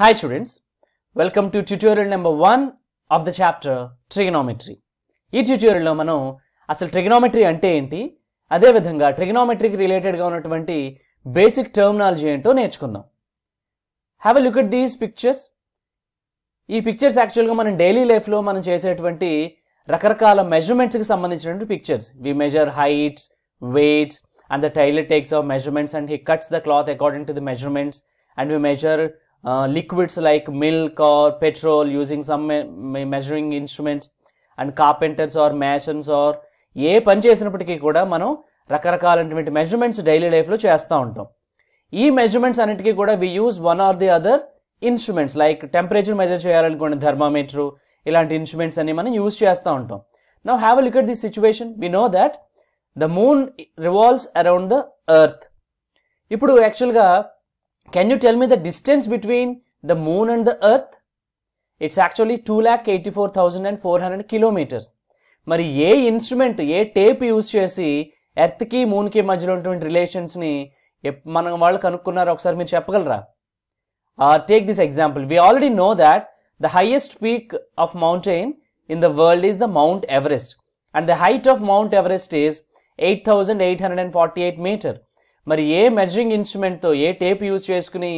Hi students welcome to tutorial number one of the chapter trigonometry. ఈ ట్యూటోరియల్లో మనం అసలు trigonometry అంటే ఏంటి అదేవిధంగా ట్రిగ్నోమెట్రీకి రిలేటెడ్గా ఉన్నటువంటి బేసిక్ టర్మినాలజీ ఏంటో నేర్చుకుందాం have a look at these pictures ఈ పిక్చర్స్ యాక్చువల్గా మనం డైలీ లైఫ్లో మనం చేసేటువంటి రకరకాల మెజర్మెంట్స్కి సంబంధించినటువంటి pictures we measure heights weights and the tailor takes of measurements and he cuts the cloth according to the measurements and we measure liquids liquids like milk or petrol using some me measuring instruments and carpenters or masons or ఏ పని చేసినప్పటికీ కూడా మనం రకరకాలైనటువంటి measurements daily లైఫ్లో చేస్తూ ఉంటాం ఈ మెజర్మెంట్స్ అన్నిటికీ కూడా we use one or the other instruments like temperature measure చేయాలనుకోండి థర్మామీటరు ఇలాంటి ఇన్స్ట్రుమెంట్స్ అన్ని మనం యూజ్ చేస్తూ ఉంటాం now have look at this situation we know that the moon revolves around the earth ఇప్పుడు యాక్చువల్గా Can you tell me the distance between the moon and the earth? It's actually two lakh eighty four thousand and four hundred kilometres మరి ఏ instrument ఏ tape use చేసి ఎర్త్కి మూన్కి మధ్యలో ఉన్నటువంటి రిలేషన్స్ని మనం వాళ్ళు కనుక్కున్నారు ఒకసారి మీరు చెప్పగలరా take this example we already know that the highest peak of mountain in the world is the mount Everest and the height of mount Everest is eight thousand eight hundred and forty eight metre మరి ఏ measuring ఇన్స్ట్రుమెంట్తో ఏ tape use చేసుకుని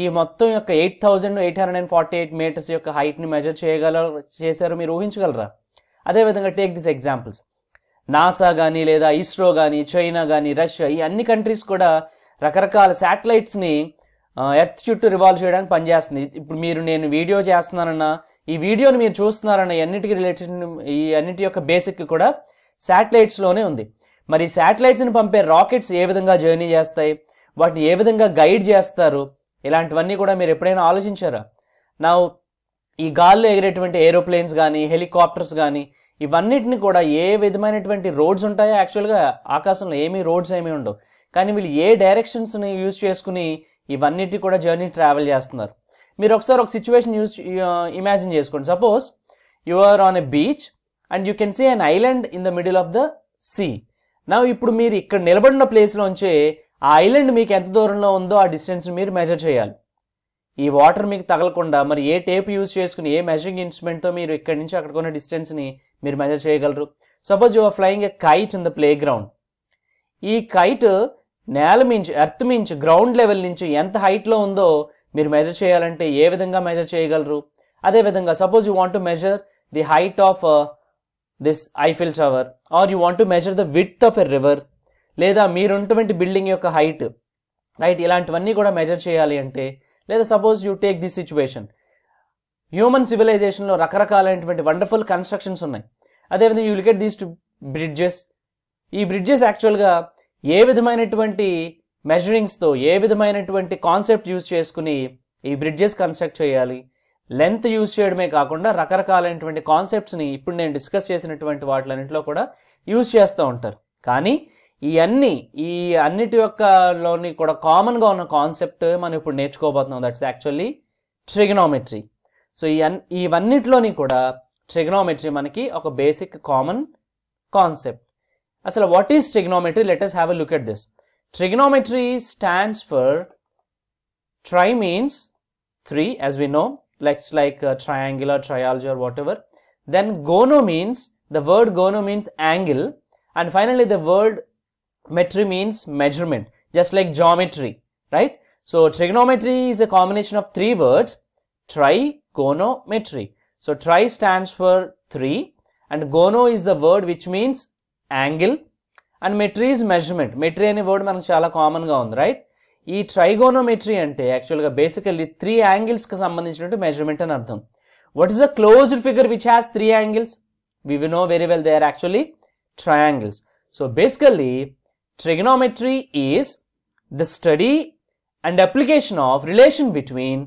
ఈ మొత్తం యొక్క eight thousand eight hundred and forty eight metres యొక్క హైట్ని మెజర్ చేయగల చేశారు మీరు ఊహించగలరా అదేవిధంగా టేక్ దిస్ ఎగ్జాంపుల్స్ నాసా కానీ లేదా ఇస్రో కానీ చైనా కానీ రష్యా ఈ అన్ని కంట్రీస్ కూడా రకరకాల శాటిలైట్స్ని ఎర్త్ చుట్టూ రివాల్వ్ చేయడానికి పనిచేస్తుంది ఇప్పుడు మీరు నేను వీడియో చేస్తున్నానన్నా ఈ వీడియోని మీరు చూస్తున్నారన్న అన్నిటికి రిలేటెడ్ ఈ అన్నిటి యొక్క బేసిక్ కూడా శాటిలైట్స్లోనే ఉంది మరి శాటిలైట్స్ని పంపే రాకెట్స్ ఏ విధంగా జర్నీ చేస్తాయి వాటిని ఏ విధంగా గైడ్ చేస్తారు ఇలాంటివన్నీ కూడా మీరు ఎప్పుడైనా ఆలోచించారా నా ఈ గాల్లో ఎగిరేటువంటి ఏరోప్లేన్స్ కానీ హెలికాప్టర్స్ కానీ ఇవన్నిటిని కూడా ఏ విధమైనటువంటి రోడ్స్ ఉంటాయో యాక్చువల్గా ఆకాశంలో ఏమీ రోడ్స్ ఏమీ ఉండవు కానీ వీళ్ళు ఏ డైరెక్షన్స్ని యూజ్ చేసుకుని ఇవన్నిటి కూడా జర్నీ ట్రావెల్ చేస్తున్నారు మీరు ఒకసారి ఒక సిచ్యువేషన్ యూజ్ ఇమాజిన్ చేసుకోండి suppose you are on a beach and you can see an island in the middle of the sea నా ఇప్పుడు మీరు ఇక్కడ నిలబడిన ప్లేస్లోంచి ఆ ఐలాండ్ మీకు ఎంత దూరంలో ఉందో ఆ డిస్టెన్స్ని మీరు మెజర్ చేయాలి ఈ వాటర్ మీకు తగలకుండా మరి ఏ టేప్ యూజ్ చేసుకుని ఏ మెజరింగ్ ఇన్స్ట్రుమెంట్తో మీరు ఇక్కడి నుంచి అక్కడికి ఉన్న డిస్టెన్స్ని మీరు మెజర్ చేయగలరు suppose you are flying a kite in the playground ఈ కైట్ నేల మించి ఎర్త్ మించి గ్రౌండ్ లెవెల్ నుంచి ఎంత హైట్లో ఉందో మీరు మెజర్ చేయాలంటే ఏ విధంగా మెజర్ చేయగలరు అదేవిధంగా suppose you want to measure the height of this Eiffel tower or you want to measure the width of a river లేదా మీరున్నటువంటి బిల్డింగ్ యొక్క హైట్ రైట్ ఇలాంటివన్నీ కూడా మెజర్ చేయాలి అంటే లేదా suppose you take this situation human సివిలైజేషన్లో రకరకాలైనటువంటి వండర్ఫుల్ కన్స్ట్రక్షన్స్ ఉన్నాయి అదేవిధంగా you look at these two bridges ఈ బ్రిడ్జెస్ యాక్చువల్గా ఏ విధమైనటువంటి మెజరింగ్స్తో ఏ విధమైనటువంటి కాన్సెప్ట్ యూజ్ చేసుకుని ఈ బ్రిడ్జెస్ కన్స్ట్రక్ట్ చేయాలి లెంత్ యూజ్ చేయడమే కాకుండా రకరకాలైనటువంటి కాన్సెప్ట్స్ని ఇప్పుడు నేను డిస్కస్ చేసినటువంటి వాటిలన్నింటిలో కూడా యూజ్ చేస్తూ ఉంటారు కానీ ఈ అన్ని ఈ అన్నిటి యొక్క లోని కూడా కామన్గా ఉన్న కాన్సెప్ట్ మనం ఇప్పుడు నేర్చుకోబోతున్నాం దట్స్ యాక్చువల్లీ ట్రిగనోమెట్రీ సో ఈ అన్ ఇవన్నిటిలోని కూడా ట్రిగనోమెట్రీ మనకి ఒక బేసిక్ కామన్ కాన్సెప్ట్ అసలు what is trigonometry let have look at this trigonometry stands for tri means three as we know like, like uh, triangle or or whatever. Then gono means, the word gono means angle. And finally, the word metry means measurement, just like geometry, right? So, trigonometry is a combination of three words, trigonometry. So, tri stands for three and gono is the word which means angle and metry is measurement. Metry word word మనకు చాలా కామన్గా ఉంది right? ఈ trigonometry అంటే యాక్చువల్గా basically three యాంగిల్స్కి సంబంధించినట్టు measurement అని అర్థం what is a closed figure which has three angles we we know very well they are actually triangles so basically trigonometry is the study and application of relation between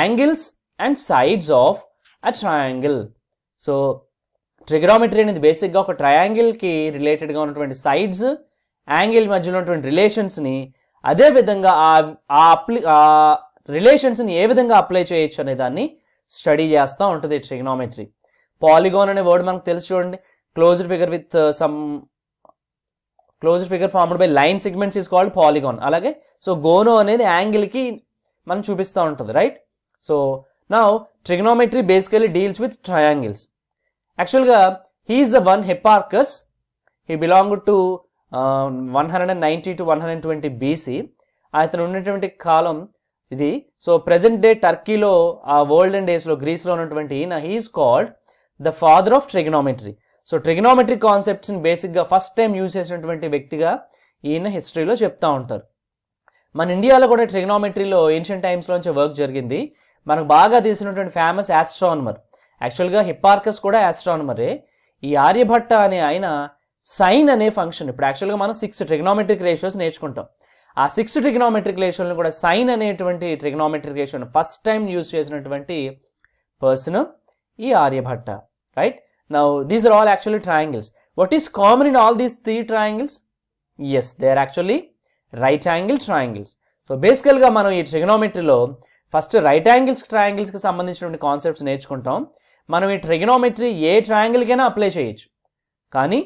angles and sides of a triangle so trigonometry అనేది బేసిక్గా ఒక ట్రయాంగిల్కి రిలేటెడ్గా ఉన్నటువంటి sides angle మధ్యలో ఉన్నటువంటి రిలేషన్స్ని అదేవిధంగా ఆ అప్లి ఆ రిలేషన్స్ని ఏ విధంగా అప్లై చేయొచ్చు అనే దాన్ని స్టడీ చేస్తూ ఉంటుంది ట్రిగ్నోమెట్రీ పాలిగోన్ అనే వర్డ్ మనకు తెలుసు చూడండి closed figure with some closed figure formed by line segments is called polygon అలాగే సో గోనో అనేది యాంగిల్కి మనం చూపిస్తూ ఉంటుంది రైట్ సో నా trigonometry basically deals with triangles యాక్చువల్గా he is the one Hipparchus he belong to one hundred and ninety to one hundred twenty BC అతను ఉన్నటువంటి కాలం ఇది సో ప్రజెంట్ డే టర్కీలో ఆ వరల్డ్ అండ్ డేస్లో గ్రీస్లో ఉన్నటువంటి ఈయన he is called the father of trigonometry so trigonometry కాన్సెప్ట్స్ని బేసిక్గా ఫస్ట్ టైం యూజ్ చేసినటువంటి వ్యక్తిగా ఈయన హిస్టరీలో చెప్తా ఉంటారు మన ఇండియాలో కూడా ట్రిగ్నోమెట్రీలో ఏన్షియన్ నుంచి వర్క్ జరిగింది మనకు బాగా తెలిసినటువంటి ఫేమస్ యాస్ట్రానమర్ యాక్చువల్గా హిప్పార్కస్ కూడా యాస్ట్రానమరే ఈ ఆర్యభట్ట అనే ఆయన సైన్ అనే ఫంక్షన్ ఇప్పుడు యాక్చువల్గా మనం సిక్స్ ట్రిగ్నోమెట్రిక్ రేషియోస్ నేర్చుకుంటాం ఆ సిక్స్ ట్రిగ్నోమెట్రిక్ రేషియోని కూడా సైన్ అనేటువంటి ట్రిగ్నోమెట్రిక్ రేషియోను ఫస్ట్ టైం యూజ్ చేసినటువంటి పర్సన్ ఈ Aryabhata right now these are all actually triangles what is common in all these three triangles yes they are actually right angle triangles so బేసికల్గా మనం ఈ ట్రిగ్నోమెట్రీలో first right angles ట్రయాంగిల్స్కి సంబంధించినటువంటి concepts నేర్చుకుంటాం మనం ఈ ట్రిగ్నోమెట్రీ ఏ ట్రయాంగిల్కైనా అప్లై చేయొచ్చు కానీ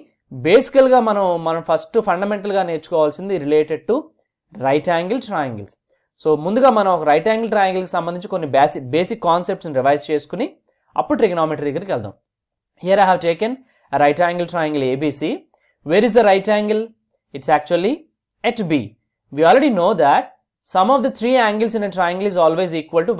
బేసికల్గా మనం మనం ఫస్ట్ ఫండమెంటల్గా నేర్చుకోవాల్సింది related to right angle triangles so ముందుగా మనం ఒక రైట్ యాంగిల్ ట్రయాంగిల్కి సంబంధించి కొన్ని బేసిక్ బేసిక్ కాన్సెప్ట్స్ని రివైజ్ చేసుకుని అప్పుడు ట్రిగనోమెట్రీ దగ్గరికి వెళ్దాం here I have taken right angle triangle ABC where is the right angle it's actually at B we already know that sum of the three angles in a triangle is always equal to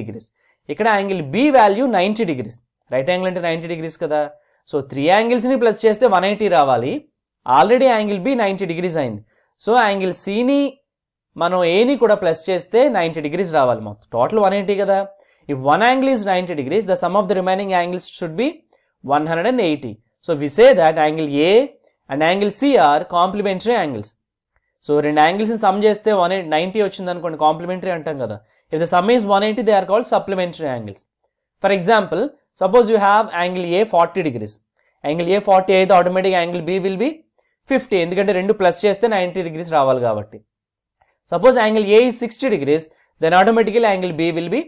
degrees ఇక్కడ angle B value ninety degrees right angle అంటే ninety degrees కదా so three యాంగిల్స్ని plus చేస్తే one eighty రావాలి already angle B ninety degrees అయింది so angle సిని మనం ఏని కూడా ప్లస్ చేస్తే నైంటీ డిగ్రీస్ రావాలి మొత్తం టోటల్ వన్ ఎయిటీ కదా ఈ one angle is ninety degrees the sum of the remaining angles should be one hundred and eighty so we say that angle A and angle C are complementary angles so రెండు యాంగిల్స్ని sum చేస్తే one eight ninety వచ్చింది అనుకోండి complementary అంటాం కదా if the sum is one eighty they are called supplementary angles for example Suppose you have angle A 40 degrees. Angle A forty అయితే automatic angle B will be fifty ఎందుకంటే రెండు plus చేస్తే ninety degrees రావాలి కాబట్టి suppose angle A ఈ sixty degrees then automatical angle B will be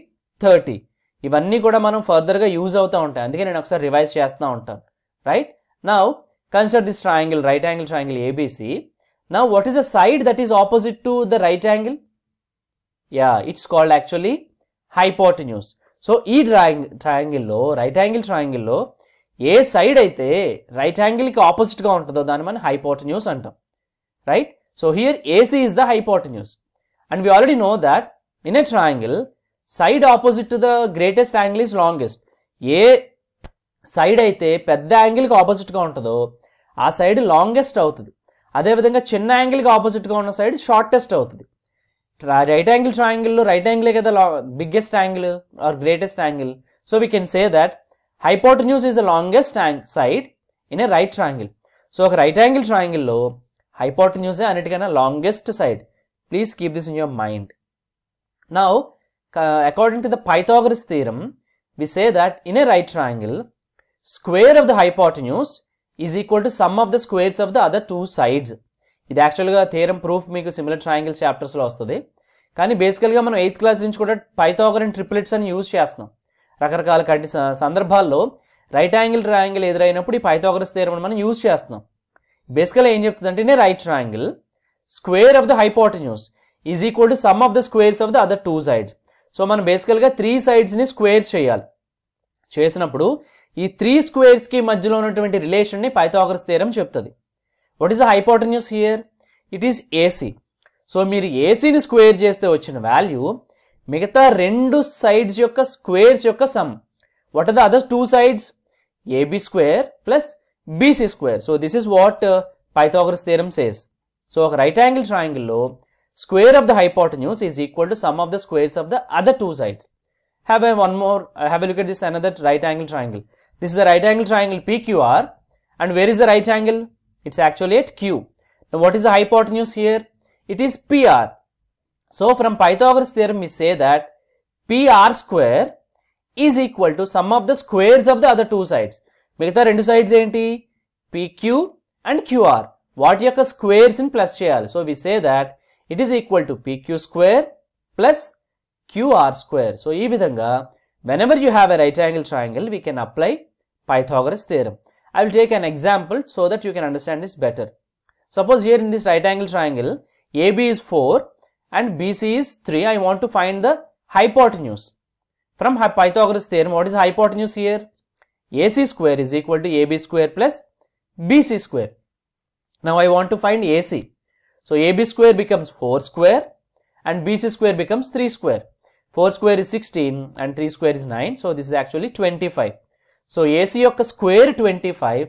thirty ఇవన్నీ కూడా మనం ఫర్దర్గా యూజ్ అవుతూ ఉంటాయి అందుకే నేను ఒకసారి రివైజ్ చేస్తూ ఉంటాను right now consider this triangle right angle triangle ABC నా what is a side that is opposite to the right angle yeah it's called actually news so ఈ డ్రాయింగ్ ట్రయాంగిల్లో రైట్ యాంగిల్ ట్రయాంగిల్లో ఏ సైడ్ అయితే right యాంగిల్కి ఆపోజిట్గా ఉంటుందో దాన్ని మనం న్యూస్ అంటాం right so here AC is the hypotenuse and we already know that in a triangle side opposite to the greatest angle is longest ఏ సైడ్ అయితే పెద్ద యాంగిల్కి ఆపోజిట్గా ఉంటుందో ఆ సైడ్ లాంగెస్ట్ అవుతుంది అదేవిధంగా చిన్న యాంగిల్కి ఆపోజిట్గా ఉన్న సైడ్ షార్టెస్ట్ అవుతుంది right angle triangle right angle ka the biggest angle or greatest angle so we can say that hypotenuse is the longest side in a right triangle so right right triangle lo hypotenuse అన్నిటికన్నా longest side. Please keep this in your mind. Now, according to the Pythagoras theorem, we say that in a right triangle square of the hypotenuse is equal to sum of the squares of the other two sides ఇది యాక్చువల్గా theorem proof మీకు similar triangle చాప్టర్స్లో వస్తుంది కానీ బేసికల్గా మనం eighth class నుంచి కూడా పైథాగరన్ ట్రిపులెట్స్ అని యూజ్ చేస్తున్నాం రకరకాల కంటి సందర్భాల్లో రైట్ యాంగిల్ ట్రయాంగిల్ ఎదురైనప్పుడు ఈ పైథాగరస్ థియరం మనం యూజ్ చేస్తున్నాం బేసికల్గా ఏం చెప్తుందంటేనే right triangle square of the hypotenuse is equal to sum of the squares of the other two sides so మనం బేసికల్గా త్రీ సైడ్స్ని స్క్వేర్ చేయాలి చేసినప్పుడు ఈ త్రీ స్క్వేర్స్కి మధ్యలో ఉన్నటువంటి రిలేషన్ని పైథాగరస్ థియరం చెప్తుంది What is the hypotenuse here? It is AC. So, you AC ni square the ochin value. Megata rendu sides yoka squares yoka sum. What are the other two sides? AB square plus BC square. So, this is what uh, Pythagoras theorem says. So, a right angle triangle lo, square of the hypotenuse is equal to sum of the squares of the other two sides. Have a one more, uh, have a look at this another right angle triangle. This is a right angle triangle PQR. And where is the right angle? it's actually at q now what is the hypotenuse here it is pr so from pythagoras theorem we say that pr square is equal to sum of the squares of the other two sides migitha rendu sides enti pq and qr what you call squares in plus here? so we say that it is equal to pq square plus qr square so ee vidhanga whenever you have a right angle triangle we can apply pythagoras theorem I will take an example so that you can understand this better. Suppose here in this right angle triangle, AB is 4 and BC is 3. I want to find the hypotenuse. From Pythagoras theorem, what is hypotenuse here? AC square is equal to AB square plus BC square. Now I want to find AC. So AB square becomes 4 square and BC square becomes 3 square. 4 square is 16 and 3 square is 9. So this is actually 25. So AC యొక్క square twenty five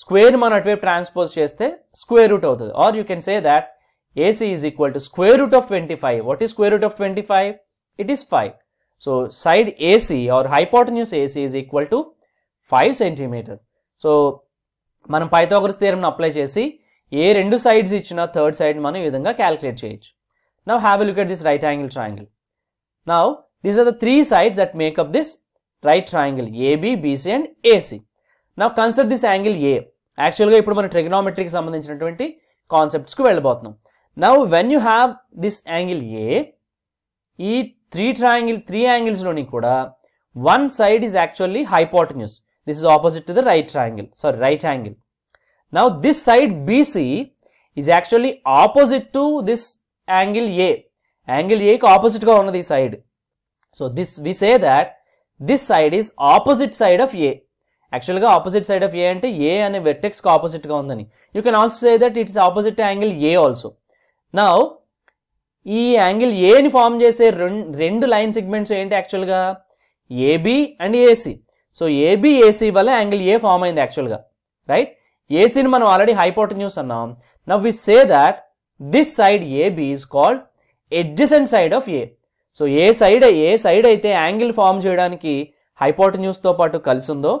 square మనం అటువైపు transpose చేస్తే square root అవుతుంది or you can say that AC is equal to square root of twenty five what is square root of twenty five it is five so side AC or hypotenuse AC is equal to five centimetre so మనం Pythagoras థియరంను apply చేసి ఏ రెండు sides ఇచ్చినా third side మనం ఈ విధంగా calculate చేయొచ్చు now have look at this right angle triangle now these are the three sides that make up this right triangle AB BC and AC నా consider దిస్ యాంగిల్ ఏ యాక్చువల్గా ఇప్పుడు మనం ట్రిగ్నోమెట్రీకి సంబంధించినటువంటి కాన్సెప్ట్స్కి వెళ్ళబోతున్నాం now when you have this angle A ఈ three triangle three యాంగిల్స్లోని కూడా one side is actually hypotenuse this is opposite to the right triangle sorry right angle now this side BC is actually opposite to this angle A angle ఏకి ఆపోజిట్గా ఉన్నది ఈ side so this we say that this side is opposite side of A యాక్చువల్గా opposite side of ఏ అంటే ఏ అనే వెర్టెక్స్కి ఆపోజిట్గా ఉందని you can also say that it's opposite angle A also నా ఈ యాంగిల్ ఏని ఫామ్ చేసే రెండు లైన్ సెగ్మెంట్స్ ఏంటి యాక్చువల్గా AB and AC so AB AC వల్ల యాంగిల్ ఏ ఫామ్ అయింది యాక్చువల్గా రైట్ ఏసీని మనం ఆల్రెడీ హైపోర్ట్ న్యూస్ అన్నాం now we say that this side AB is called adjacent side of A so A side A side అయితే angle form చేయడానికి న్యూస్తో పాటు ఉందో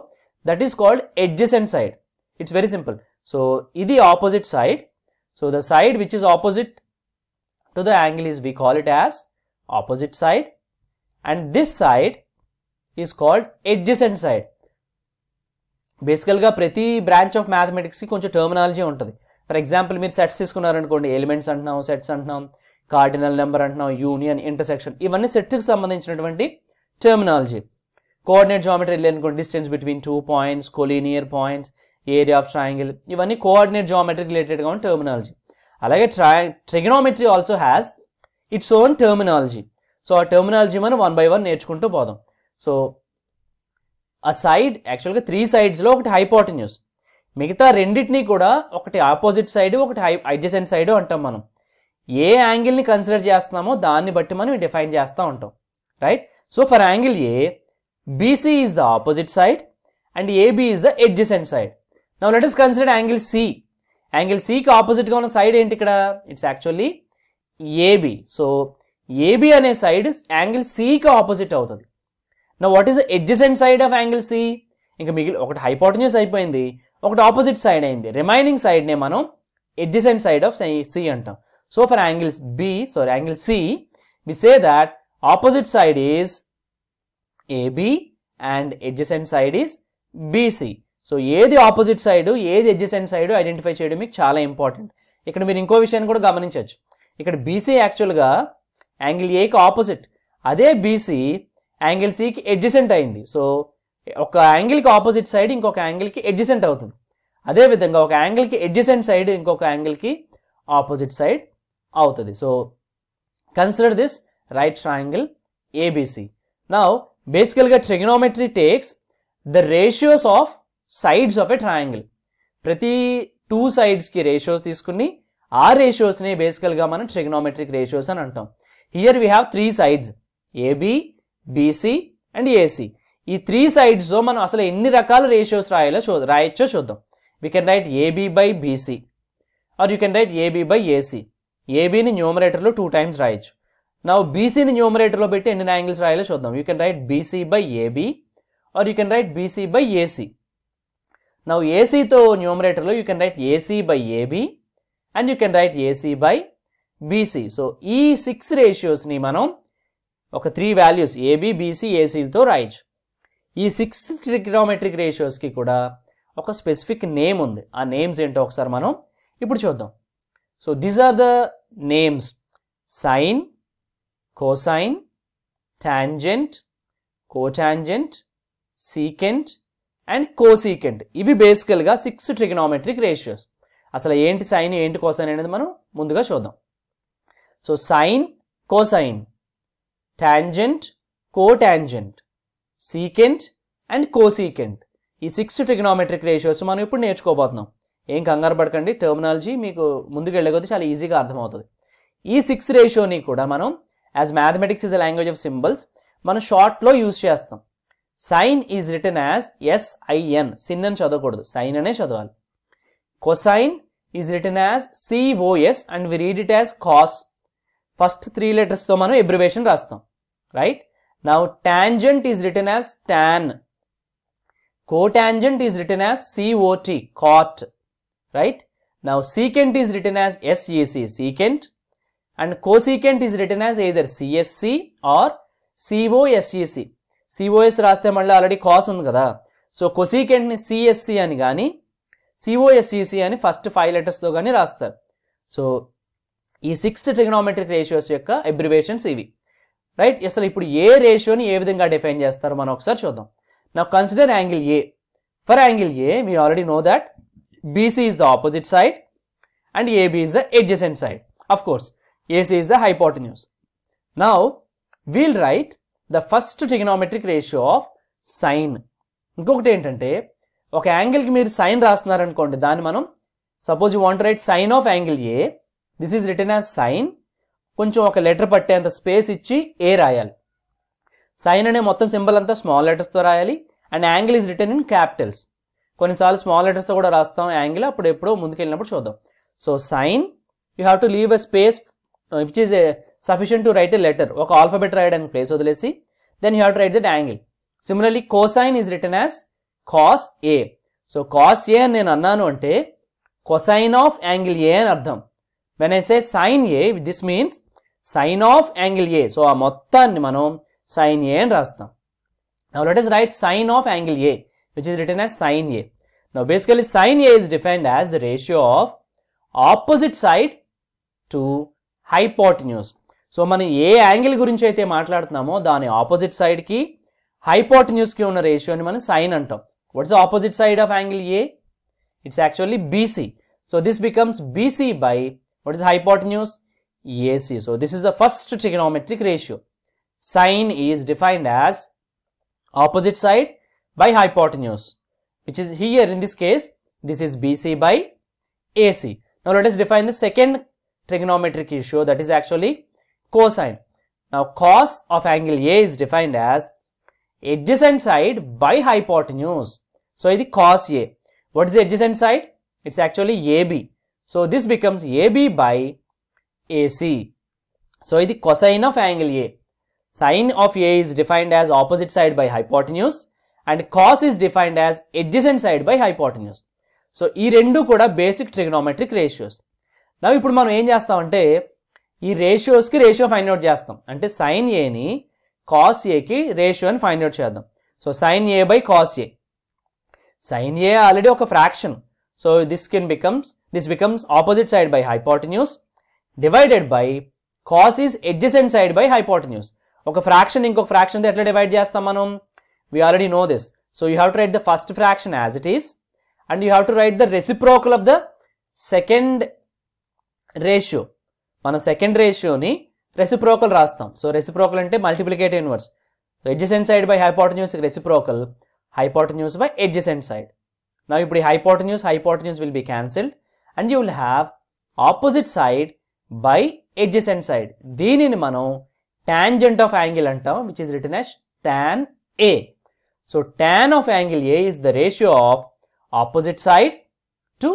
that is called adjacent side it's very simple so ఇది opposite side so the side which is opposite to the angle is we call it as opposite side and this side is called adjacent side బేసికల్గా ప్రతి branch of మ్యాథమెటిక్స్కి కొంచెం terminology ఉంటుంది for example మీరు sets తీసుకున్నారనుకోండి elements అంటున్నాం sets అంటున్నాం cardinal number అంటున్నాం యూనియన్ ఇంటర్సెక్షన్ ఇవన్నీ సెట్కి సంబంధించినటువంటి టెర్మినాలజీ కోఆర్డినేట్ జామెట్రీ లేనుకోండి distance between two points collinear points area of triangle ఇవన్నీ కోఆర్డినేట్ జామెట్రీ రిలేటెడ్గా ఉన్న టెర్మినాలజీ అలాగే tri trigonometry also has its own terminology so ఆ టెర్మినాలజీ మనం వన్ బై వన్ నేర్చుకుంటూ పోదాం సో ఆ సైడ్ యాక్చువల్గా త్రీ సైడ్స్లో ఒకటి హైపోటన్యూస్ మిగతా రెండింటినీ కూడా ఒకటి ఆపోజిట్ సైడ్ ఒకటి హై అడ్జసెంట్ సైడ్ అంటాం మనం ఏ యాంగిల్ని కన్సిడర్ చేస్తున్నామో దాన్ని బట్టి మనం డిఫైన్ చేస్తూ ఉంటాం right so for angle A BC is the opposite side and AB is the adjacent side now let us consider angle C angle సికి ఆపోజిట్గా ఉన్న సైడ్ ఏంటి ఇక్కడ it's actually AB so AB అనే సైడ్ యాంగిల్ సికి opposite అవుతుంది నా what is adjacent side of angle C ఇంకా మిగిలి ఒకటి హైపోటన్యూస్ అయిపోయింది ఒకటి ఆపోజిట్ సైడ్ అయింది రిమైనింగ్ సైడ్నే మనం ఎడ్జసెంట్ సైడ్ ఆఫ్ సి అంటాం So for angle B, sorry, angle C, we say that opposite side is AB and adjacent side is BC. So ఏది ఆపోజిట్ సైడ్ ఏది ఎడ్జసెంట్ సైడ్ ఐడెంటిఫై చేయడం మీకు చాలా important ఇక్కడ మీరు ఇంకో విషయాన్ని కూడా గమనించవచ్చు ఇక్కడ బీసీ యాక్చువల్గా యాంగిల్ ఏకి ఆపోజిట్ అదే బీసీ యాంగిల్ సికి ఎడ్జసెంట్ అయింది సో ఒక యాంగిల్కి ఆపోజిట్ సైడ్ ఇంకొక యాంగిల్కి ఎడ్జసెంట్ అవుతుంది అదేవిధంగా ఒక యాంగిల్కి ఎడ్జసెంట్ సైడ్ ఇంకొక యాంగిల్కి ఆపోజిట్ సైడ్ అవుతుంది so consider this right triangle ABC నా బేసికల్గా trigonometry takes the ratios of sides of a triangle ప్రతి టూ సైడ్స్కి రేషియోస్ తీసుకుని ఆ రేషియోస్ని బేసికల్గా మనం ట్రిగనోమెట్రిక్ రేషియోస్ అని అంటాం here we have three sides AB BC and AC ఈ త్రీ సైడ్స్లో మనం అసలు ఎన్ని రకాల రేషియోస్ రాయాలో చూ రాయొచ్చో చూద్దాం we can write AB by BC or you can write AB by AC ఏబీని న్యూమరేటర్లో టూ టైమ్స్ రాయొచ్చు నా బీసీని న్యూమరేటర్లో పెట్టి ఎన్ని యాంగిల్స్ రాయాలో చూద్దాం you can write BC by AB or you can write BC by AC నా ఏసీతో న్యూమరేటర్లో you can write AC by AB and you can write AC by BC so ఈ సిక్స్ రేషియోస్ని మనం ఒక త్రీ వాల్యూస్ ఏబీ బీసీ ఏసీలతో రాయొచ్చు ఈ సిక్స్ ట్రిగ్నోమెట్రిక్ రేషియోస్కి కూడా ఒక స్పెసిఫిక్ నేమ్ ఉంది ఆ నేమ్స్ ఏంటో ఒకసారి మనం ఇప్పుడు చూద్దాం so these are the names sine, cosine, tangent, cotangent, secant and cosecant ఇవి బేసికల్గా సిక్స్ ట్రిగనోమెట్రిక్ రేషియోస్ అసలు ఏంటి సైన్ ఏంటి కోసైన్ అనేది మనం ముందుగా చూద్దాం so sine cosine tangent cotangent secant and cosecant ఈ సిక్స్ ట్రిగనోమెట్రిక్ రేషియోస్ మనం ఇప్పుడు నేర్చుకోబోతున్నాం ఏం కంగారు పడకండి టర్మినాలజీ మీకు ముందుకు వెళ్ళగొద్ది చాలా ఈజీగా అర్థమవుతుంది ఈ సిక్స్ రేషియోని కూడా మనం as mathematics is a language of symbols మనం షార్ట్లో యూజ్ చేస్తాం sine is written as S I N sin అని చదవకూడదు సైన్ అనే చదవాలి cosine is written as C O S and we read it as cos first three లెటర్స్తో మనం ఎబ్రివేషన్ రాస్తాం right now tangent is written as tan cotangent is written as C O T cot right? Now secant is written as SAC e secant and cosecant is written as either CSC or COSEC. COS రాస్తే మళ్ళీ already cos ఉంది కదా so కొసీకెంట్ని C S C అని కానీ C O S C C e అని first five లెటర్స్తో కానీ రాస్తారు సో ఈ సిక్స్ ట్రిగ్నోమెట్రిక్ రేషియోస్ యొక్క ఎబ్రివేషన్స్ ఇవి రైట్ అసలు ఇప్పుడు ఏ రేషియోని ఏ విధంగా డిఫైన్ చేస్తారు మనం ఒకసారి చూద్దాం నా consider angle A for angle A మీ already know that BC is the opposite side and AB is the adjacent side. Of course, AC is the hypotenuse. Now, we'll write the first trigonometric ratio of sine. ఇంకొకటి ఏంటంటే ఒక యాంగిల్కి మీరు sign రాస్తున్నారనుకోండి దాన్ని మనం suppose you want write sine of angle A this is written as sine కొంచెం ఒక letter పట్టేంత space ఇచ్చి ఏ రాయాలి సైన్ అనే మొత్తం సింబల్ అంతా స్మాల్ లెటర్స్తో రాయాలి and angle is written in capitals కొన్నిసార్లు స్మాల్ లెటర్స్తో కూడా రాస్తాం యాంగిల్ అప్పుడు ఎప్పుడో ముందుకెళ్ళినప్పుడు చూద్దాం so sine you have to leave a space which is sufficient to write a letter ఒక ఆల్ఫాబెట్ రాయడానికి ప్లేస్ వదిలేసి then you have to write that angle similarly cosine is written as cos A so cos A అని నేను అన్నాను అంటే cosine of angle A అని అర్థం when I say sine A this means sine of angle A so ఆ మొత్తాన్ని మనం sine A అని రాస్తాం now let is right sine of angle A which is written as sine A. Now basically sine A is defined as the ratio of opposite side to hypotenuse. So మనం ఏ angle గురించి అయితే మాట్లాడుతున్నామో దాని opposite సైడ్కి హైపోటన్యూస్కి ఉన్న రేషియోని మనం sine అంటాం what's opposite side of angle A it's actually BC so this becomes BC by what is hypotenuse AC so this is the first trigonometric ratio sine is defined as opposite side by hypotenuse, which is here in this case, this is BC by AC. Now let us define the second trigonometric issue that is actually cosine. Now cos of angle A is defined as adjacent side by hypotenuse. So the cos A. What is the adjacent side? It's actually AB. So this becomes AB by AC. So the cosine of angle A. Sine of A is defined as opposite side by hypotenuse. And cos is defined as adjacent side by hypotenuse so ఈ రెండు కూడా basic trigonometric ratios నవ్వు ఇప్పుడు మనం ఏం చేస్తామంటే ఈ రేషియోస్కి ratio find out చేస్తాం అంటే సైన్ ఏని కాస్ ఏకి రేషియో అని ఫైండ్ అవుట్ చేద్దాం so sine A by cos A sine A already ఒక fraction so this can becomes this becomes opposite side by hypotenuse divided by cos is adjacent side by hypotenuse ఒక fraction ఇంకొక ఫ్రాక్షన్తో ఎట్లా divide చేస్తాం మనం We already know this. So you have to write the first fraction as it is and you have to write the reciprocal of the second ratio. మన second రేషియోని reciprocal రాస్తాం so reciprocal అంటే multiplicate inverse adjacent side by hypotenuse reciprocal news by adjacent side నా ఇప్పుడు news hypotenuse news will be cancelled and you will have opposite side by adjacent side దీనిని మనం tangent of angle అంటాం which is written as tan A So tan of angle A is the ratio of opposite side to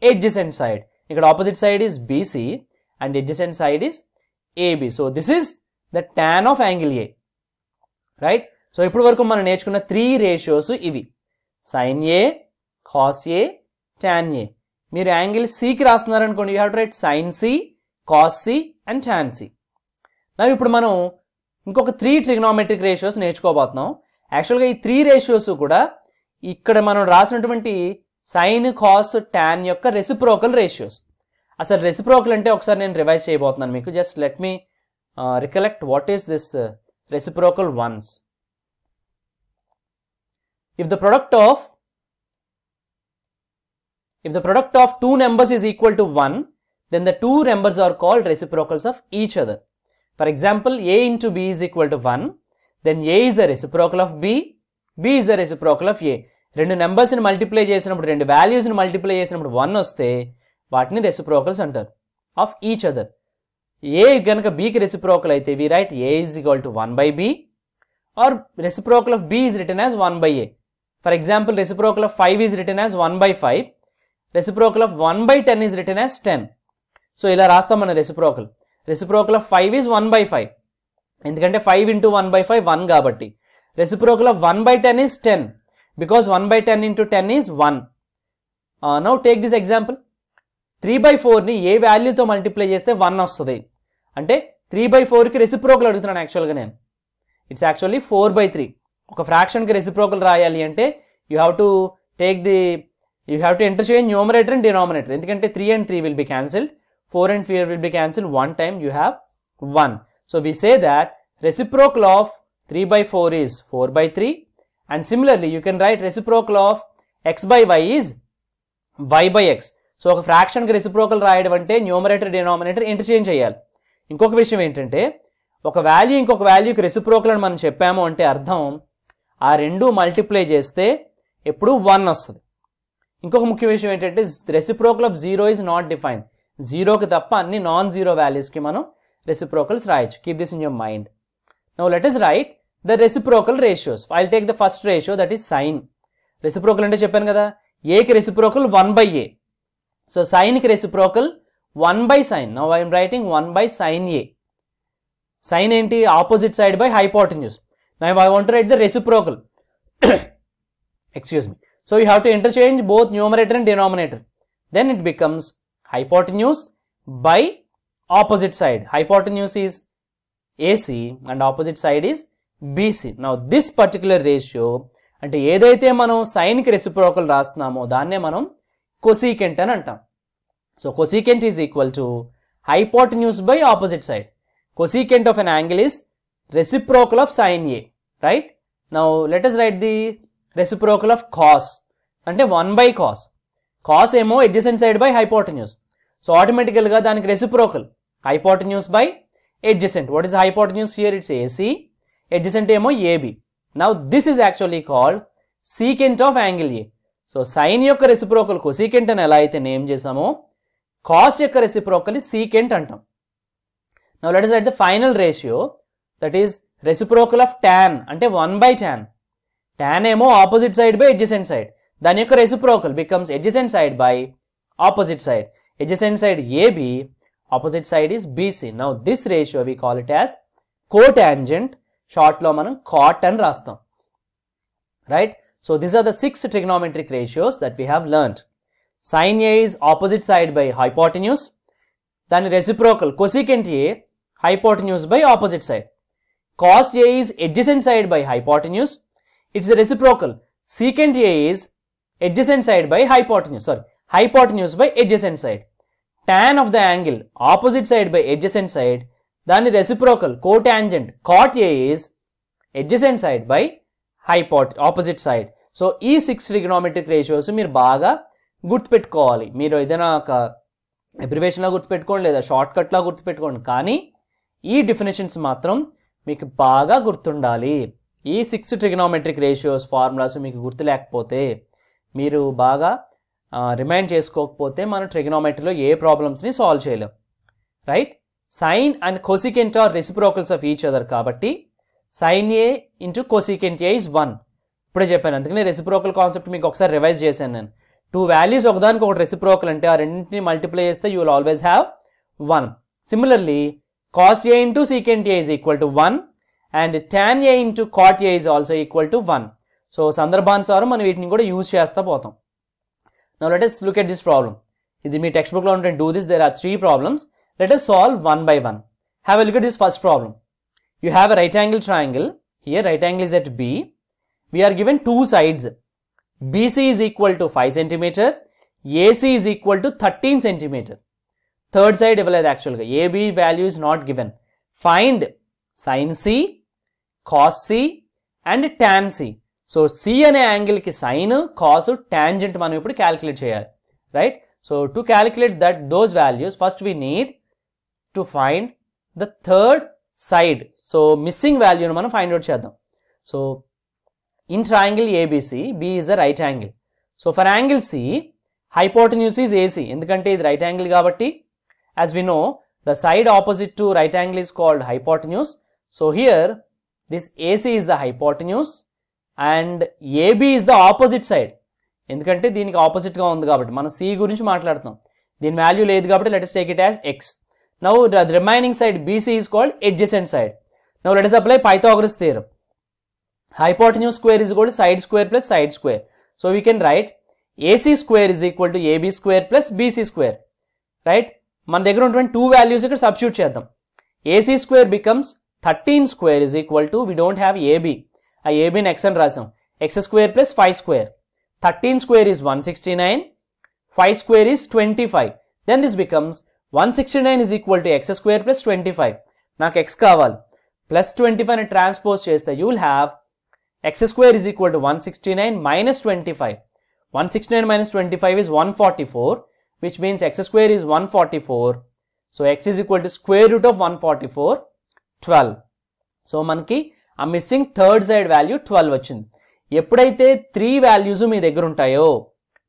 adjacent side. Here opposite side is BC and adjacent side is AB. So this is the tan of angle A. Right? So ఇప్పుడు వరకు మనం నేర్చుకున్న three ratios ఇవి sine A cos A tan A మీరు angle సికి రాస్తున్నారనుకోండి you have to write sine C cos C and tan C ఇప్పుడు మనం ఇంకొక త్రీ ట్రిగ్నోమెట్రిక్ రేషియోస్ నేర్చుకోబోతున్నాం యాక్చువల్గా ఈ త్రీ రేషియోస్ కూడా ఇక్కడ మనం రాసినటువంటి సైన్ కాస్ టాన్ యొక్క రెసిప్రోకల్ రేషియోస్ అసలు రెసిప్రోకల్ అంటే ఒకసారి నేను రివైజ్ చేయబోతున్నాను మీకు just let me recollect what is this reciprocal once if the product of if the product of two numbers is equal to one then the two numbers are called reciprocals of each other for example A into B is equal to one then A is the reciprocal of B B is the reciprocal of A రెండు నెంబర్స్ని multiply చేసినప్పుడు రెండు వాల్యూస్ని multiply చేసినప్పుడు one వస్తే వాటిని reciprocals అంటారు of each other ఏ కనుక బీకి రెసిప్రోకల్ అయితే we write A is equal to one by B or reciprocal of B is written as one by A for example reciprocal of five is written as one by five reciprocal of one by ten is written as ten so ఇలా రాస్తాం మన reciprocal reciprocal of five is one by five ఎందుకంటే five into one by five one కాబట్టి reciprocal of one by ten is ten because one by ten into ten is one now take this example three by ఫోర్ని ఏ వాల్యూతో multiply చేస్తే one వస్తుంది అంటే three by ఫోర్కి reciprocal అడుగుతున్నాను యాక్చువల్గా నేను it's actually four by three ఒక ఫ్రాక్షన్కి రెసిప్రోకల్ రాయాలి అంటే you have to take the you have to enter చేయండి న్యూమరేటర్ అండ్ డినామినేటర్ ఎందుకంటే three and three will be cancelled four and four will be cancel one time you have one So we say that reciprocal of 3 by 4 is 4 by 3 and similarly you can write reciprocal of x by y is y by x. సో ఒక ఫ్రాక్షన్కి reciprocal రాయడం అంటే numerator denominator interchange చేయాలి ఇంకొక విషయం ఏంటంటే ఒక వాల్యూ ఇంకొక వాల్యూకి రెసిప్రోకల్ అని మనం చెప్పాము అంటే అర్థం ఆ రెండు మల్టిప్లై చేస్తే ఎప్పుడు వన్ వస్తుంది ఇంకొక ముఖ్య విషయం ఏంటంటే reciprocal of zero is not defined జీరోకి తప్ప అన్ని నాన్ జీరో వాల్యూస్కి మనం reciprocals right. Keep this in your mind. Now let us write the reciprocal ratios. I'll take the first ratio that is sine. Reciprocal ante అంటే kada a ki reciprocal 1 by a. So sine ki reciprocal 1 by sine. Now I am writing 1 by sine a. Sine enti opposite side by hypotenuse. Now I want to write the reciprocal. Excuse me. So you have to interchange both numerator and denominator. Then it becomes hypotenuse by opposite side. Hypotenuse is AC and opposite side is BC Now, this particular ratio అంటే ఏదైతే మనం సైన్కి reciprocal రాస్తున్నామో దాన్నే మనం cosecant అని అంటాం so cosecant is equal to news by opposite side cosecant of an angle is reciprocal of sine A right now let us write the reciprocal of cos అంటే one by cos cos ఏమో adjacent side by news so ఆటోమేటికల్గా దానికి reciprocal hypotenuse by adjacent. What is hypotenuse here it's AC adjacent ఏమో AB now this is actually called secant of angle A so sine యొక్క reciprocal cosecant అని ఎలా అయితే name చేసామో cos యొక్క reciprocal secant అంటాం now let us at the final ratio that is reciprocal of tan అంటే one by tan tan ఏమో opposite side by adjacent side దాని యొక్క reciprocal becomes adjacent side by opposite side adjacent side AB opposite side is BC. Now, this ratio we call it as cotangent, short law manam cot and rastam. Right? So, these are the six trigonometric ratios that we have learned. Sine A is opposite side by hypotenuse. Then reciprocal cosecant A, hypotenuse by opposite side. Cos A is adjacent side by hypotenuse. It's the reciprocal. Secant A is adjacent side by hypotenuse. Sorry, hypotenuse by adjacent side. Tan of the angle opposite side by adjacent side దాని reciprocal tangent cot A is adjacent side by హైపోట్ opposite side so ఈ six trigonometric ratios మీరు బాగా గుర్తుపెట్టుకోవాలి మీరు ఏదైనా ఒక ఎబ్రివేషన్లా గుర్తుపెట్టుకోండి లేదా షార్ట్ కట్లా గుర్తుపెట్టుకోండి కానీ ఈ డెఫినేషన్స్ మాత్రం మీకు బాగా గుర్తుండాలి ఈ సిక్స్ ట్రిగ్నోమెట్రిక్ రేషియోస్ ఫార్ములాస్ మీకు గుర్తు లేకపోతే మీరు బాగా రిమైండ్ చేసుకోకపోతే మనం ట్రిగనోమెట్రీలో ఏ ప్రాబ్లమ్స్ని సాల్వ్ చేయలేం right sine and cosecant are reciprocals of each other కాబట్టి sine A into cosecant A is one ఇప్పుడే చెప్పాను అందుకనే రెసిప్రోకల్ కాన్సెప్ట్ మీకు ఒకసారి రివైజ్ చేశాను నేను టూ వాల్యూస్ ఒకదానికి ఒకటి రెసిప్రోకల్ అంటే ఆ రెండింటిని మల్టిప్లై చేస్తే you will always have one similarly cos A into secant A is equal to one and tan A into cot A is also equal to one so సందర్భానుసారం మనం వీటిని కూడా యూజ్ చేస్తూ పోతాం Now let us look at this problem. In the textbook alone to do this, there are three problems. Let us solve one by one. Have a look at this first problem. You have a right angle triangle. Here right angle is at B. We are given two sides. BC is equal to 5 centimeter. AC is equal to 13 centimeter. Third side evaluate actual. AB value is not given. Find sin C, cos C and tan C. So C అనే యాంగిల్కి sine cos tangent మనం ఇప్పుడు calculate చేయాలి right so to calculate that those values first we need to find the third side so missing వాల్యూను మనం find out చేద్దాం so in triangle ABC B is the right angle so for angle C hypotenuse is AC ఎందుకంటే ఇది right angle కాబట్టి as we know the side opposite to right angle is called hypotenuse so here this AC is the hypotenuse and AB is the opposite side ఎందుకంటే దీనికి ఆపోజిట్గా ఉంది కాబట్టి మనం C గురించి మాట్లాడుతాం దీని వాల్యూ లేదు కాబట్టి let's take it as X now remaining side BC is called adjacent side let let's apply Pythagoras theorem hypotenuse square is called side square plus side square so we can write AC square square equal to AB square plus BC square right మన దగ్గర ఉన్నటువంటి two values ఇక్కడ substitute చేద్దాం AC square becomes thirteen square is equal to we don't have AB I have been x and rasam x square plus 5 square 13 square is 169 5 square is 25 then this becomes 169 is equal to x square plus 25 now x kaval plus 25 and transpose yes you will have x square is equal to 169 minus 25 169 minus 25 is 144 which means x square is 144 so x is equal to square root of 144 12 so monkey ఆ missing third side value twelve వచ్చింది ఎప్పుడైతే three values మీ దగ్గర ఉంటాయో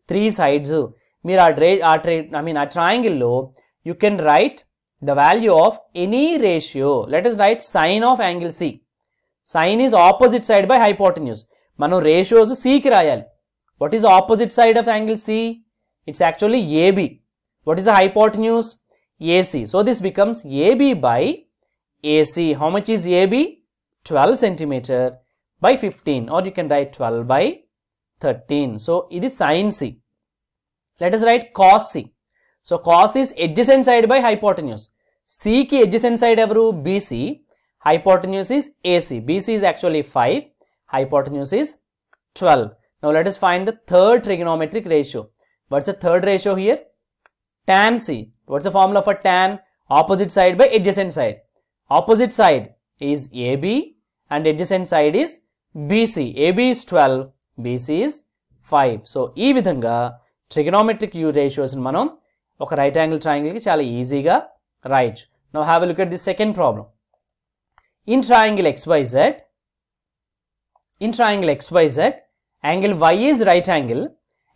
three sides మీరు ఆ డ్రే ఆ tray I mean ఆ ట్రాంగిల్లో you can write the value of any ratio let is right sine of angle C sine is opposite side by hypotenuse మనం రేషియోస్ సికి రాయాలి what is opposite side of angle C it's actually AB what is the hypotenuse AC so this becomes AB by AC how much is AB 12 centimeter by 15 or you can write 12 by 13. So, it is sine C. Let us write cos C. So, cos is adjacent side by hypotenuse. C ki adjacent side evaru BC, hypotenuse is AC. BC is actually 5, hypotenuse is 12. Now, let us find the third trigonometric ratio. What's the third ratio here? Tan C. What's the formula for tan? Opposite side by adjacent side. Opposite side is AB and adjacent side is BC. AB is 12, BC is 5. So, ee vidhanga trigonometric U ratios in manom ok right angle triangle ki chala easy ga right. Now, have a look at the second problem. In triangle XYZ, in triangle XYZ, angle Y is right angle,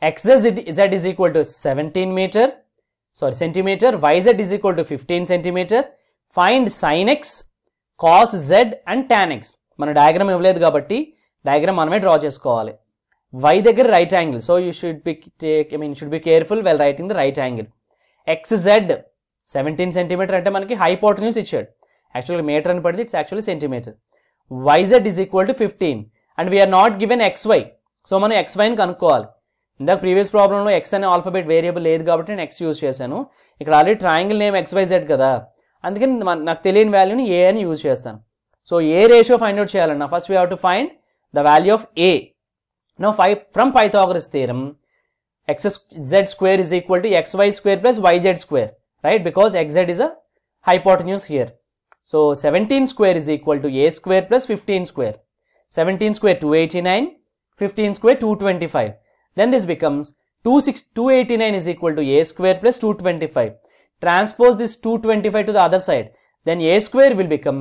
XZ is is equal to 17 meter, sorry centimeter, Y Z is equal to 15 centimeter, find sin X cos Z and tan X మన diagram ఇవ్వలేదు కాబట్టి diagram మనమే draw చేసుకోవాలి Y దగ్గర right angle so you should be take I mean should be careful well writing the right angle X Z seventeen centimeter అంటే మనకి hypotenuse ఇచ్చాడు actually meter అని పడింది it's actually centimeter YZ is equal to fifteen and we're not given XY so మనం X వైని కనుక్కోవాలి ఇందాక previous ప్రాబ్లంలో ఎక్స్ అనే ఆల్ఫాబెట్ వేరియబుల్ లేదు కాబట్టి నేను ఎక్స్ యూస్ చేశాను ఇక్కడ ఆల్రెడీ ట్రయాంగిల్ నేమ్ ఎక్స్ కదా అందుకని నాకు తెలియని వాల్యూని ఏ అని యూజ్ చేస్తాను సో ఏ రేషియో ఫైండ్ అవుట్ చేయాలన్నా first we have to find the value of A no ఫై from Pythagoras theorem X Z square is equal to X Y square plus Y Z square right because XZ is a hypotenuse here so seventeen square is equal to A square plus fifteen square seventeen square two eighty nine fifteen square two twenty five then this becomes two six two eighty nine equal to A square plus two twenty five transpose this 225 to the other side then a square will become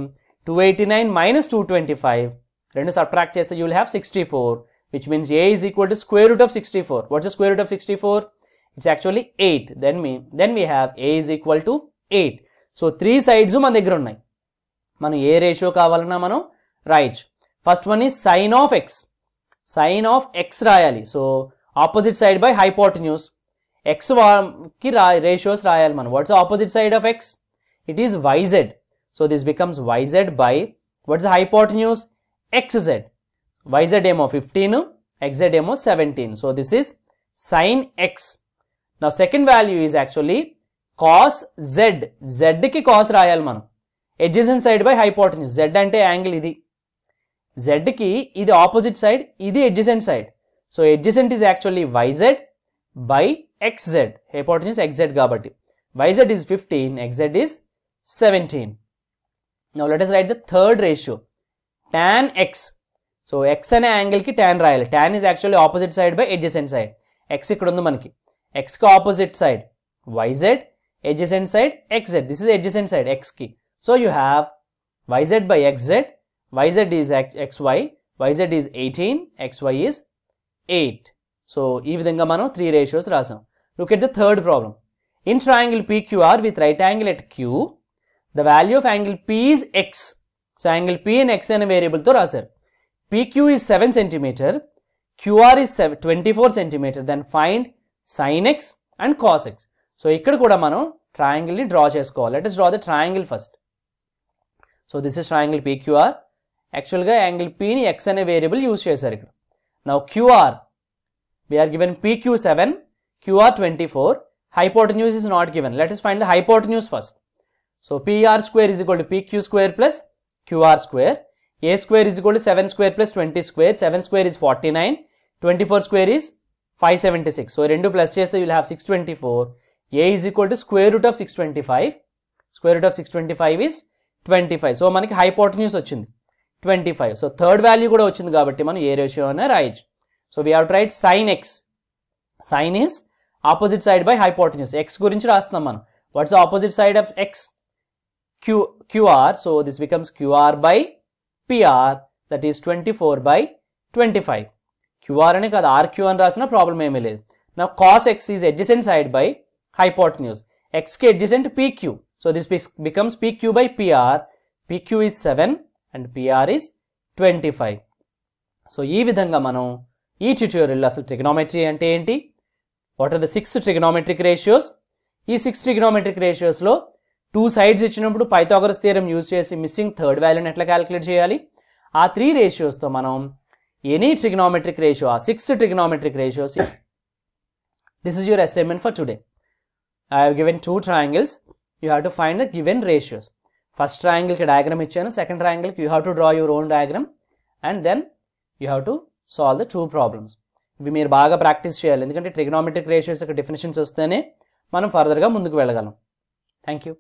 289 minus 225 రెండు subtract చేస్తే you will have sixty four which means A is equal to square root of sixty four what's square root of sixty four it's actually eight then మీ then we have A is equal to eight so three sides మన దగ్గర ఉన్నాయి మనం ఏ ratio కావాలన్నా మనం రాయొచ్చు first one ఈ sine of X sine of X రాయాలి so opposite side by hypotenuse X కి రా రేషియోస్ రాయాలి మనం what's opposite side of X it is YZ so this becomes YZ by what's news X Z YZ ఏమో fifteen Z ఏమో seventeen so this is sine X నా second value is actually cos Z జెడ్కి cos రాయాలి మనం adjacent side by news Z అంటే angle ఇది జెడ్కి ఇది ఆపోజిట్ సైడ్ ఇది adjacent side so adjacent is actually YZ by XZ hypotenuse XZ కాబట్టి YZ is fifteen XZ is seventeen no let is right the third ratio tan X so X అనే యాంగిల్కి tan రాయాలి tan is actually opposite side by adjacent side X ఇక్కడ ఉంది మనకి ఎక్స్కి opposite side YZ adjacent side XZ this is adjacent side ఎక్స్కి so you have YZ by XZ yz is xy, yz is eighteen XY is eight so ఈ విధంగా మనం three ratios రాసాం look at the third problem in triangle PQR with right angle at Q the value of angle P X so angle P and X అనే వేరియబుల్తో రాశారు PQ is seven centimeter QR is seven twenty four centimeter then find sine X and cos X so ఇక్కడ కూడా మనం ట్రయాంగిల్ని draw చేసుకోవాలి let is draw the triangle first so this is triangle PQR యాక్చువల్గా angle పీని X అనే variable use చేశారు ఇక్కడ నా QR We are given PQ7, QR24, hypotenuse is not given. Let us find the hypotenuse first. So PR square is equal to PQ square plus QR square. A square is equal to 7 square plus 20 square. 7 square is 49. 24 square is 576. So, 2 plus yes, you will have 624. A is equal to square root of 625. Square root of 625 is 25. So మనకి hypotenuse వచ్చింది twenty five so third value కూడా వచ్చింది కాబట్టి మనం ఏ ratio అనే రాయొచ్చు so we have right sine X sine is opposite side by hypotenuse X గురించి రాస్తున్నాం మనం what's opposite side of X Q QR so this becomes QR by PR that is twenty four by twenty five QR అని కాదు RQ అని రాసిన problem ఏమీ లేదు నా cos X is adjacent side by news ఎక్స్కి adjacent PQ so this becomes PQ by PR PQ is seven and PR is twenty five so ఈ విధంగా మనం ఈ ట్యూటోరియల్లో అసలు ట్రిగ్నోమెట్రీ అంటే ఏంటి what are the six trigonometric ratios ఈ సిక్స్ ట్రిగ్నోమెట్రిక్ రేషియోస్లో టూ సైడ్స్ ఇచ్చినప్పుడు పైథాగరస్ థియరం యూజ్ చేసి మిస్సింగ్ థర్డ్ వాల్యూని ఎట్లా క్యాలిక్యులేట్ చేయాలి ఆ త్రీ రేషియోస్తో మనం ఎనీ ట్రిగ్నోమెట్రిక్ రేషియో ఆ six trigonometric ratios this is your assignment for today I have given two triangles you have to find the given ratios first ట్రయాంగిల్కి diagram ఇచ్చాను సెకండ్ ట్రయాంగిల్కి you have to draw your own diagram and then you have to solve the two problems ఇవి మీరు బాగా practice చేయాలి ఎందుకంటే trigonometric ratios యొక్క definitions వస్తేనే మనం ఫర్దర్గా ముందుకు వెళ్ళగలం థ్యాంక్ యూ